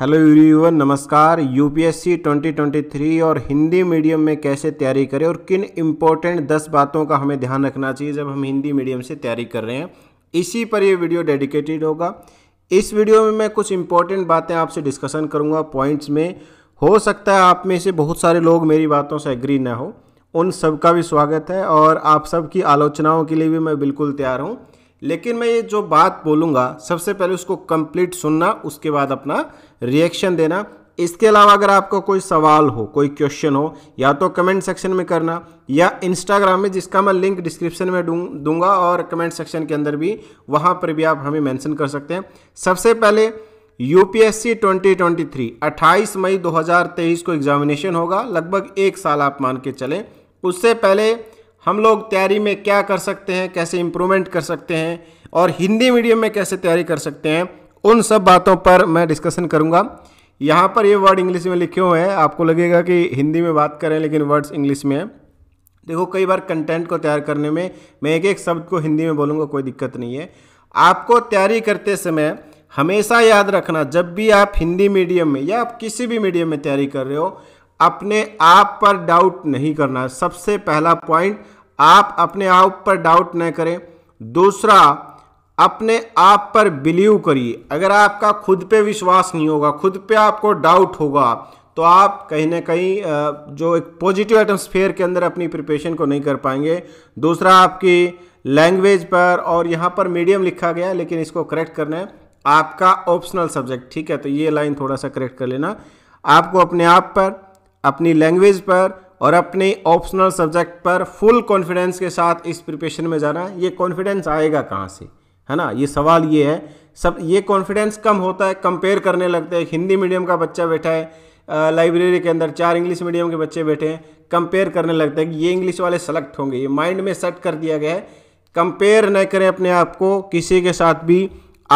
hello everyone नमस्कार UPSC 2023 और Hindi medium में कैसे तैयारी करें और किन इम्पोर्टेंट दस बातों का हमें ध्यान रखना चाहिए जब हम हिंदी मीडियम से तैयारी कर रहे हैं इसी पर यह वीडियो डेडिकेटेड होगा इस वीडियो में मैं कुछ इम्पोर्टेंट बातें आपसे डिस्कशन करूंगा पॉइंट्स में हो सकता है आप में से बहुत सारे लोग मेरी बातों से एग्री ना हो उन सबका भी स्वागत है और आप सबकी आलोचनाओं के लिए भी मैं बिल्कुल तैयार हूँ लेकिन मैं ये जो बात बोलूँगा सबसे पहले उसको कंप्लीट सुनना उसके बाद अपना रिएक्शन देना इसके अलावा अगर आपका कोई सवाल हो कोई क्वेश्चन हो या तो कमेंट सेक्शन में करना या इंस्टाग्राम में जिसका मैं लिंक डिस्क्रिप्शन में दूंगा और कमेंट सेक्शन के अंदर भी वहाँ पर भी आप हमें मैंशन कर सकते हैं सबसे पहले ट्वेंटी 2023 28 मई 2023 को एग्जामिनेशन होगा लगभग एक साल आप मान के चलें उससे पहले हम लोग तैयारी में क्या कर सकते हैं कैसे इम्प्रूवमेंट कर सकते हैं और हिंदी मीडियम में कैसे तैयारी कर सकते हैं उन सब बातों पर मैं डिस्कशन करूँगा यहाँ पर ये वर्ड इंग्लिश में लिखे हुए हैं आपको लगेगा कि हिंदी में बात करें लेकिन वर्ड्स इंग्लिश में हैं देखो कई बार कंटेंट को तैयार करने में मैं एक एक शब्द को हिंदी में बोलूँगा कोई दिक्कत नहीं है आपको तैयारी करते समय हमेशा याद रखना जब भी आप हिंदी मीडियम में या आप किसी भी मीडियम में तैयारी कर रहे हो अपने आप पर डाउट नहीं करना सबसे पहला पॉइंट आप अपने आप पर डाउट न करें दूसरा अपने आप पर बिलीव करिए अगर आपका खुद पे विश्वास नहीं होगा खुद पे आपको डाउट होगा तो आप कहीं ना कहीं जो एक पॉजिटिव एटमोसफेयर के अंदर अपनी प्रिपरेशन को नहीं कर पाएंगे दूसरा आपकी लैंग्वेज पर और यहाँ पर मीडियम लिखा गया है लेकिन इसको करेक्ट करना है आपका ऑप्शनल सब्जेक्ट ठीक है तो ये लाइन थोड़ा सा करेक्ट कर लेना आपको अपने आप पर अपनी लैंग्वेज पर और अपने ऑप्शनल सब्जेक्ट पर फुल कॉन्फिडेंस के साथ इस प्रिपरेशन में जाना ये कॉन्फिडेंस आएगा कहाँ से है ना ये सवाल ये है सब ये कॉन्फिडेंस कम होता है कंपेयर करने लगते हैं हिंदी मीडियम का बच्चा बैठा है लाइब्रेरी के अंदर चार इंग्लिश मीडियम के बच्चे बैठे हैं कंपेयर करने लगते हैं कि ये इंग्लिश वाले सेलेक्ट होंगे ये माइंड में सेट कर दिया गया है कंपेयर न करें अपने आप को किसी के साथ भी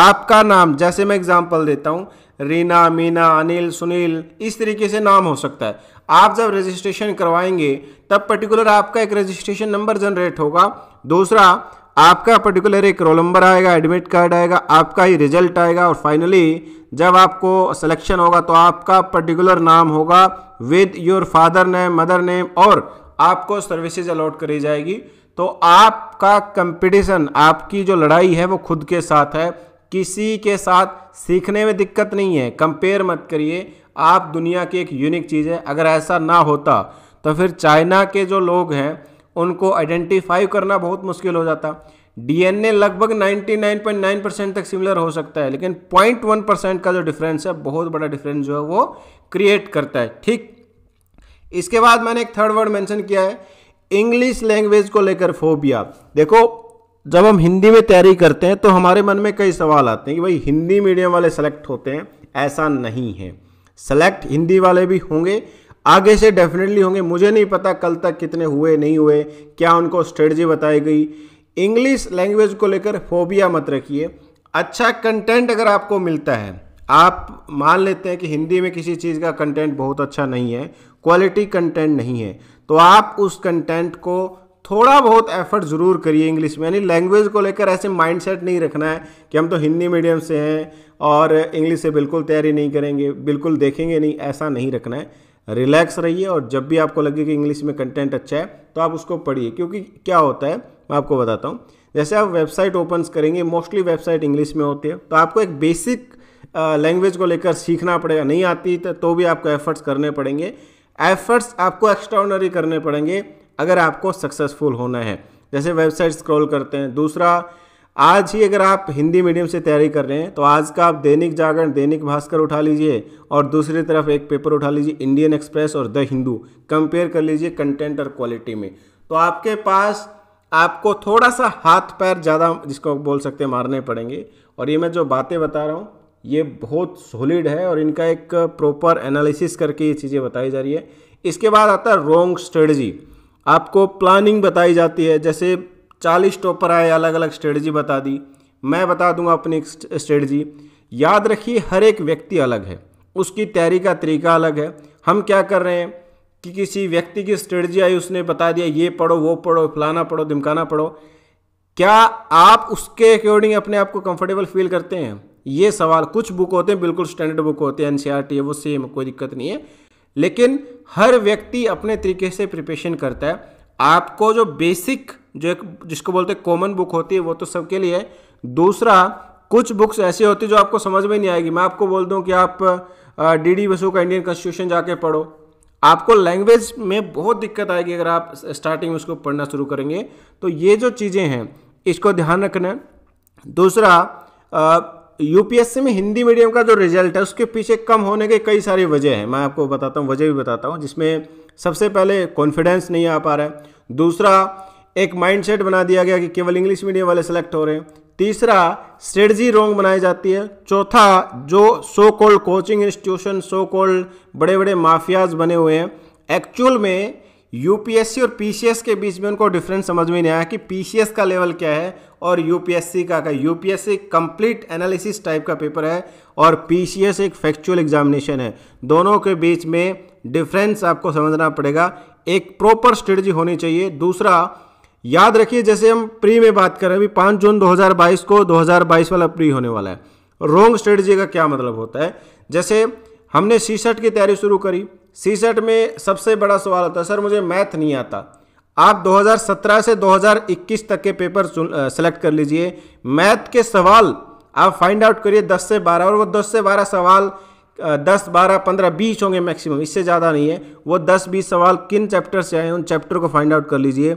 आपका नाम जैसे मैं एग्जाम्पल देता हूँ रीना मीना अनिल सुनील इस तरीके से नाम हो सकता है आप जब रजिस्ट्रेशन करवाएंगे तब पर्टिकुलर आपका एक रजिस्ट्रेशन नंबर जनरेट होगा दूसरा आपका पर्टिकुलर एक रोल नंबर आएगा एडमिट कार्ड आएगा आपका ही रिजल्ट आएगा और फाइनली जब आपको सिलेक्शन होगा तो आपका पर्टिकुलर नाम होगा with your father name mother name और आपको सर्विसेज अलॉट करी जाएगी तो आपका कंपटीशन आपकी जो लड़ाई है वो खुद के साथ है किसी के साथ सीखने में दिक्कत नहीं है कंपेयर मत करिए आप दुनिया की एक यूनिक चीज़ है अगर ऐसा ना होता तो फिर चाइना के जो लोग हैं उनको आइडेंटिफाई करना बहुत मुश्किल हो जाता डीएनए लगभग 99.9 परसेंट तक सिमिलर हो सकता है लेकिन 0.1 परसेंट का जो डिफरेंस है बहुत बड़ा डिफरेंस जो है वो क्रिएट करता है ठीक इसके बाद मैंने एक थर्ड वर्ड मेंशन किया है इंग्लिश लैंग्वेज को लेकर फोबिया देखो जब हम हिंदी में तैयारी करते हैं तो हमारे मन में कई सवाल आते हैं कि भाई हिंदी मीडियम वाले सेलेक्ट होते हैं ऐसा नहीं है सेलेक्ट हिंदी वाले भी होंगे आगे से डेफिनेटली होंगे मुझे नहीं पता कल तक कितने हुए नहीं हुए क्या उनको स्ट्रेटजी बताई गई इंग्लिश लैंग्वेज को लेकर फोबिया मत रखिए अच्छा कंटेंट अगर आपको मिलता है आप मान लेते हैं कि हिंदी में किसी चीज़ का कंटेंट बहुत अच्छा नहीं है क्वालिटी कंटेंट नहीं है तो आप उस कंटेंट को थोड़ा बहुत एफर्ट ज़रूर करिए इंग्लिश में यानी लैंग्वेज को लेकर ऐसे माइंडसेट नहीं रखना है कि हम तो हिंदी मीडियम से हैं और इंग्लिश से बिल्कुल तैयारी नहीं करेंगे बिल्कुल देखेंगे नहीं ऐसा नहीं रखना है रिलैक्स रहिए और जब भी आपको लगे कि इंग्लिश में कंटेंट अच्छा है तो आप उसको पढ़िए क्योंकि क्या होता है मैं आपको बताता हूँ जैसे आप वेबसाइट ओपन करेंगे मोस्टली वेबसाइट इंग्लिश में होती है तो आपको एक बेसिक लैंग्वेज को लेकर सीखना पड़ेगा नहीं आती तो भी आपको एफर्ट्स करने पड़ेंगे एफर्ट्स आपको एक्स्ट्राऑर्डनरी करने पड़ेंगे अगर आपको सक्सेसफुल होना है जैसे वेबसाइट स्क्रॉल करते हैं दूसरा आज ही अगर आप हिंदी मीडियम से तैयारी कर रहे हैं तो आज का आप दैनिक जागरण दैनिक भास्कर उठा लीजिए और दूसरी तरफ एक पेपर उठा लीजिए इंडियन एक्सप्रेस और द हिंदू कंपेयर कर लीजिए कंटेंट और क्वालिटी में तो आपके पास आपको थोड़ा सा हाथ पैर ज़्यादा जिसको बोल सकते हैं मारने पड़ेंगे और ये मैं जो बातें बता रहा हूँ ये बहुत सॉलिड है और इनका एक प्रॉपर एनालिसिस करके ये चीज़ें बताई जा रही है इसके बाद आता है रोंग स्ट्रेटजी आपको प्लानिंग बताई जाती है जैसे चालीस टॉपर आए अलग अलग स्ट्रेटजी बता दी मैं बता दूंगा अपनी स्ट्रेटजी याद रखिए हर एक व्यक्ति अलग है उसकी तैयारी का तरीका अलग है हम क्या कर रहे हैं कि किसी व्यक्ति की स्ट्रेटजी आई उसने बता दिया ये पढ़ो वो पढ़ो फलाना पढ़ो धमकाना पढ़ो क्या आप उसके अकॉर्डिंग अपने आप को कंफर्टेबल फील करते हैं ये सवाल कुछ बुक होते हैं बिल्कुल स्टैंडर्ड बुक होते हैं एन e वो सेम कोई दिक्कत नहीं है लेकिन हर व्यक्ति अपने तरीके से प्रिपेशन करता है आपको जो बेसिक जो एक जिसको बोलते हैं कॉमन बुक होती है वो तो सबके लिए है दूसरा कुछ बुक्स ऐसी होती है जो आपको समझ में नहीं आएगी मैं आपको बोल दूं कि आप डी डी बसु का इंडियन कॉन्स्टिट्यूशन जाके पढ़ो आपको लैंग्वेज में बहुत दिक्कत आएगी अगर आप स्टार्टिंग में उसको पढ़ना शुरू करेंगे तो ये जो चीज़ें हैं इसको ध्यान रखना दूसरा यूपीएससी में हिंदी मीडियम का जो रिजल्ट है उसके पीछे कम होने के कई सारी वजह हैं मैं आपको बताता हूँ वजह भी बताता हूँ जिसमें सबसे पहले कॉन्फिडेंस नहीं आ पा रहा है दूसरा एक माइंडसेट बना दिया गया कि केवल इंग्लिश मीडियम वाले सेलेक्ट हो रहे हैं तीसरा स्ट्रेटजी रॉन्ग बनाई जाती है चौथा जो so called coaching institution so called बड़े बड़े माफियाज बने हुए हैं एक्चुअल में यूपीएससी और पीसीएस के बीच में उनको डिफरेंस समझ में नहीं आया कि पीसीएस का लेवल क्या है और यूपीएससी का का यूपीएससी कंप्लीट एनालिसिस टाइप का पेपर है और पीसीएस एक फैक्चुअल एग्जामिनेशन है दोनों के बीच में डिफरेंस आपको समझना पड़ेगा एक प्रॉपर स्ट्रेटजी होनी चाहिए दूसरा याद रखिए जैसे हम प्री में बात कर रहे हैं अभी पाँच जून दो को दो वाला प्री होने वाला है रोंग स्ट्रेटजी का क्या मतलब होता है जैसे हमने सी की तैयारी शुरू करी सी सेट में सबसे बड़ा सवाल होता है सर मुझे मैथ नहीं आता आप 2017 से 2021 तक के पेपर सेलेक्ट कर लीजिए मैथ के सवाल आप फाइंड आउट करिए 10 से 12 और वो 10 से 12 सवाल 10 12 15 20 होंगे मैक्सिमम इससे ज़्यादा नहीं है वो 10 20 सवाल किन चैप्टर से आए उन चैप्टर को फाइंड आउट कर लीजिए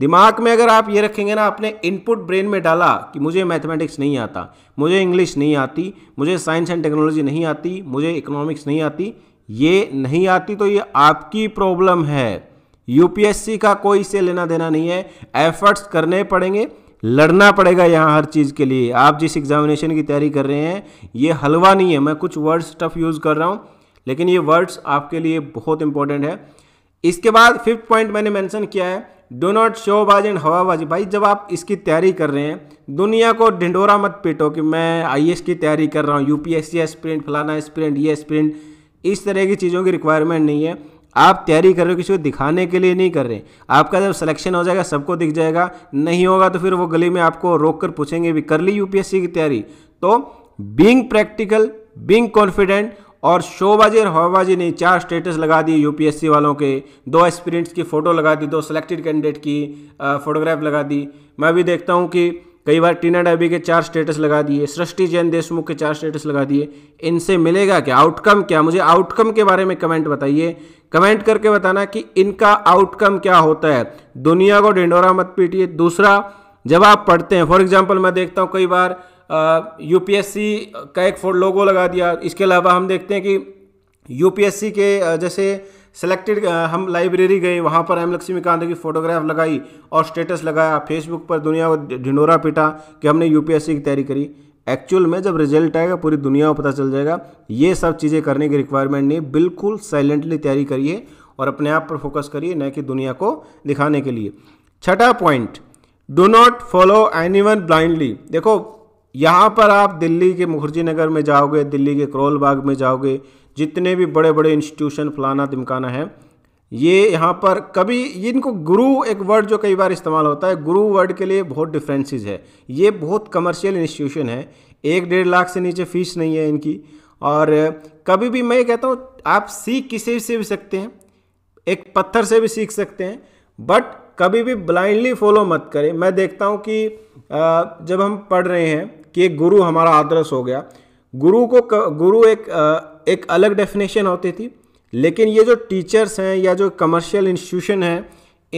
दिमाग में अगर आप ये रखेंगे ना आपने इनपुट ब्रेन में डाला कि मुझे मैथमेटिक्स नहीं आता मुझे इंग्लिश नहीं आती मुझे साइंस एंड टेक्नोलॉजी नहीं आती मुझे इकोनॉमिक्स नहीं आती ये नहीं आती तो ये आपकी प्रॉब्लम है यूपीएससी का कोई इसे लेना देना नहीं है एफर्ट्स करने पड़ेंगे लड़ना पड़ेगा यहाँ हर चीज़ के लिए आप जिस एग्जामिनेशन की तैयारी कर रहे हैं ये हलवा नहीं है मैं कुछ वर्ड्स टफ यूज़ कर रहा हूँ लेकिन ये वर्ड्स आपके लिए बहुत इंपॉर्टेंट है इसके बाद फिफ्थ पॉइंट मैंने मेंशन किया है डो नॉट शो बाज एंड हवाबाजी भाई जब आप इसकी तैयारी कर रहे हैं दुनिया को ढिंडोरा मत पीटो कि मैं आई की तैयारी कर रहा हूँ यू पी एस सी फलाना स्प्रिंट ये स्प्रिंट इस तरह की चीज़ों की रिक्वायरमेंट नहीं है आप तैयारी कर रहे हो किसी को दिखाने के लिए नहीं कर रहे आपका जब सिलेक्शन हो जाएगा सबको दिख जाएगा नहीं होगा तो फिर वो गली में आपको रोक कर पूछेंगे भी कर ली यूपीएससी की तैयारी तो बींग प्रैक्टिकल बींग कॉन्फिडेंट और शोबाजी और हवाबाजी ने चार स्टेटस लगा दिए यूपीएससी वालों के दो एक्सपीरियंट्स की फ़ोटो लगा दी दो सिलेक्टेड कैंडिडेट की फ़ोटोग्राफ लगा दी मैं भी देखता हूँ कि कई बार टीना डाबी के चार स्टेटस लगा दिए सृष्टि जैन देशमुख के चार स्टेटस लगा दिए इनसे मिलेगा क्या आउटकम क्या मुझे आउटकम के बारे में कमेंट बताइए कमेंट करके बताना कि इनका आउटकम क्या होता है दुनिया को ढिंडोरा मत पीटिए दूसरा जब आप पढ़ते हैं फॉर एग्जाम्पल मैं देखता हूँ कई बार यूपीएससी का एक लोगो लगा दिया इसके अलावा हम देखते हैं कि यूपीएससी के जैसे सेलेक्टेड uh, हम लाइब्रेरी गए वहाँ पर एम लक्ष्मीकांत की फ़ोटोग्राफ लगाई और स्टेटस लगाया फेसबुक पर दुनिया को ढिंडोरा पिटा कि हमने यूपीएससी की तैयारी करी एक्चुअल में जब रिजल्ट आएगा पूरी दुनिया को पता चल जाएगा ये सब चीज़ें करने की रिक्वायरमेंट नहीं बिल्कुल साइलेंटली तैयारी करिए और अपने आप पर फोकस करिए न कि दुनिया को दिखाने के लिए छठा point do not follow anyone blindly देखो यहाँ पर आप दिल्ली के मुखर्जी नगर में जाओगे दिल्ली के करोल बाग में जाओगे जितने भी बड़े बड़े इंस्टीट्यूशन फलाना धमकाना है ये यहाँ पर कभी इनको गुरु एक वर्ड जो कई बार इस्तेमाल होता है गुरु वर्ड के लिए बहुत डिफ्रेंसेज है ये बहुत कमर्शियल इंस्टीट्यूशन है एक डेढ़ लाख से नीचे फीस नहीं है इनकी और कभी भी मैं कहता हूँ आप सीख किसी से भी सकते हैं एक पत्थर से भी सीख सकते हैं बट कभी भी ब्लाइंडली फॉलो मत करें मैं देखता हूँ कि जब हम पढ़ रहे हैं कि एक गुरु हमारा आदर्श हो गया गुरु को गुरु एक एक अलग डेफिनेशन होती थी लेकिन ये जो टीचर्स हैं या जो कमर्शियल इंस्टीट्यूशन हैं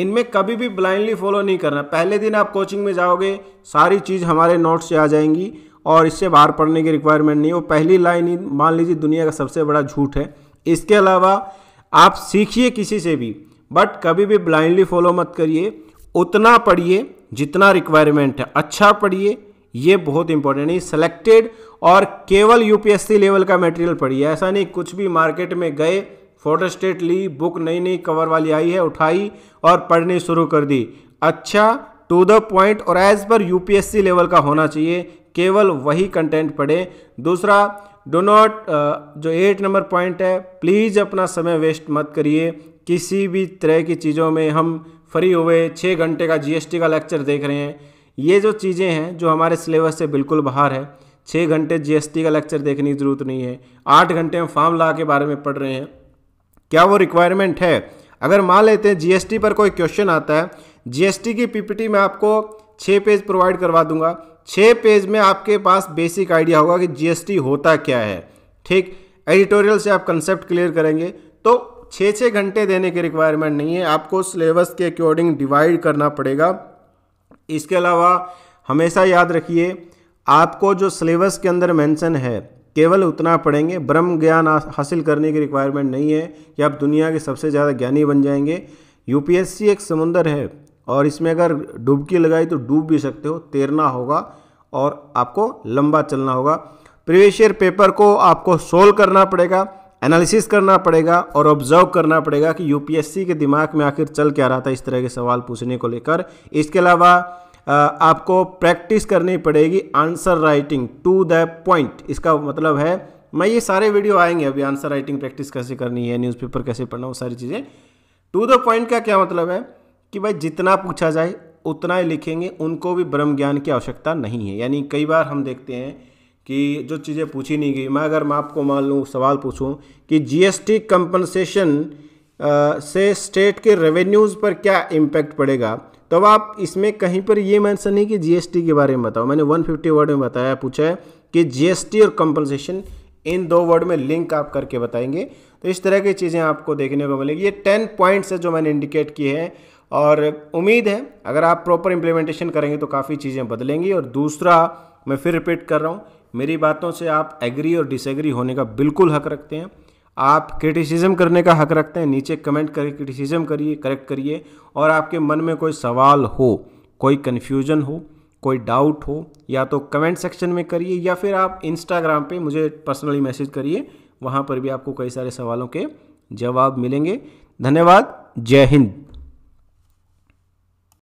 इनमें कभी भी ब्लाइंडली फॉलो नहीं करना पहले दिन आप कोचिंग में जाओगे सारी चीज़ हमारे नोट्स से आ जाएंगी और इससे बाहर पढ़ने की रिक्वायरमेंट नहीं वो पहली लाइन ही मान लीजिए दुनिया का सबसे बड़ा झूठ है इसके अलावा आप सीखिए किसी से भी बट कभी भी ब्लाइंडली फॉलो मत करिए उतना पढ़िए जितना रिक्वायरमेंट है अच्छा पढ़िए ये बहुत इंपॉर्टेंट है सेलेक्टेड और केवल यूपीएससी लेवल का मटेरियल पढ़ी है ऐसा नहीं कुछ भी मार्केट में गए फोटो स्टेट ली बुक नई नई कवर वाली आई है उठाई और पढ़नी शुरू कर दी अच्छा टू द पॉइंट और एज पर यूपीएससी लेवल का होना चाहिए केवल वही कंटेंट पढ़े दूसरा डो नॉट जो एट नंबर पॉइंट है प्लीज़ अपना समय वेस्ट मत करिए किसी भी तरह की चीज़ों में हम फ्री हुए छः घंटे का जीएसटी का लेक्चर देख रहे हैं ये जो चीज़ें हैं जो हमारे सिलेबस से बिल्कुल बाहर है छः घंटे जीएसटी का लेक्चर देखने की ज़रूरत नहीं है आठ घंटे हम फॉर्म ला के बारे में पढ़ रहे हैं क्या वो रिक्वायरमेंट है अगर मान लेते हैं जीएसटी पर कोई क्वेश्चन आता है जीएसटी की पीपीटी मैं आपको छः पेज प्रोवाइड करवा दूंगा छः पेज में आपके पास बेसिक आइडिया होगा कि जीएसटी होता क्या है ठीक एडिटोरियल से आप कंसेप्ट क्लियर करेंगे तो छः छः घंटे देने की रिक्वायरमेंट नहीं है आपको सिलेबस के अकॉर्डिंग डिवाइड करना पड़ेगा इसके अलावा हमेशा याद रखिए आपको जो सिलेबस के अंदर मेंशन है केवल उतना पढ़ेंगे ब्रह्म ज्ञान हासिल करने की रिक्वायरमेंट नहीं है कि आप दुनिया के सबसे ज़्यादा ज्ञानी बन जाएंगे यूपीएससी एक समुंदर है और इसमें अगर डुबकी लगाई तो डूब भी सकते हो तैरना होगा और आपको लंबा चलना होगा प्रीवियस ईयर पेपर को आपको सोल्व करना पड़ेगा एनालिसिस करना पड़ेगा और ऑब्जर्व करना पड़ेगा कि यूपीएससी के दिमाग में आखिर चल क्या रहा था इस तरह के सवाल पूछने को लेकर इसके अलावा आपको प्रैक्टिस करनी पड़ेगी answer writing to the point इसका मतलब है मैं ये सारे वीडियो आएंगे अभी आंसर राइटिंग प्रैक्टिस कैसे करनी है न्यूज़पेपर कैसे पढ़ना वो सारी चीज़ें टू द पॉइंट का क्या मतलब है कि भाई जितना पूछा जाए उतना ही लिखेंगे उनको भी ब्रह्म ज्ञान की आवश्यकता नहीं है यानी कई बार हम देखते हैं कि जो चीज़ें पूछी नहीं गई मैं अगर मैं आपको मान लूँ सवाल पूछूँ कि टी कंपनसेशन से स्टेट के रेवेन्यूज़ पर क्या इम्पैक्ट पड़ेगा तब तो आप इसमें कहीं पर ये मैंसन नहीं कि जीएसटी के बारे में बताओ मैंने 150 वर्ड में बताया पूछा है कि जीएसटी और कंपनसेशन इन दो वर्ड में लिंक आप करके बताएंगे तो इस तरह की चीज़ें आपको देखने को मिलेगी ये टेन पॉइंट्स है जो मैंने इंडिकेट किए हैं और उम्मीद है अगर आप प्रॉपर इम्प्लीमेंटेशन करेंगे तो काफ़ी चीज़ें बदलेंगी और दूसरा मैं फिर रिपीट कर रहा हूँ मेरी बातों से आप एग्री और डिसएग्री होने का बिल्कुल हक रखते हैं आप क्रिटिसिज्म करने का हक रखते हैं नीचे कमेंट करके क्रिटिसिज्म करिए करेक्ट करिए और आपके मन में कोई सवाल हो कोई कन्फ्यूजन हो कोई डाउट हो या तो कमेंट सेक्शन में करिए या फिर आप इंस्टाग्राम पे मुझे पर्सनली मैसेज करिए वहाँ पर भी आपको कई सारे सवालों के जवाब मिलेंगे धन्यवाद जय हिंद